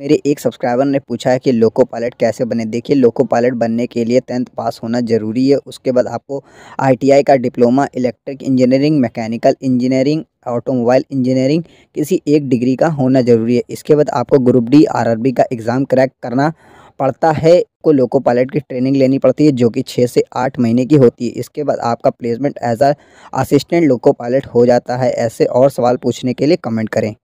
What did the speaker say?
मेरे एक सब्सक्राइबर ने पूछा है कि लोको पायलट कैसे बने देखिए लोको पायलट बनने के लिए टेंथ पास होना ज़रूरी है उसके बाद आपको आईटीआई का diploma electric engineering mechanical engineering automobile engineering किसी एक डिग्री का होना ज़रूरी है इसके बाद आपको ग्रुप डी आर का एग्ज़ाम क्रैक करना पड़ता है को लोको पायलट की ट्रेनिंग लेनी पड़ती है जो कि छः से आठ महीने की होती है इसके बाद आपका placement as a assistant loco pilot हो जाता है ऐसे और सवाल पूछने के लिए कमेंट करें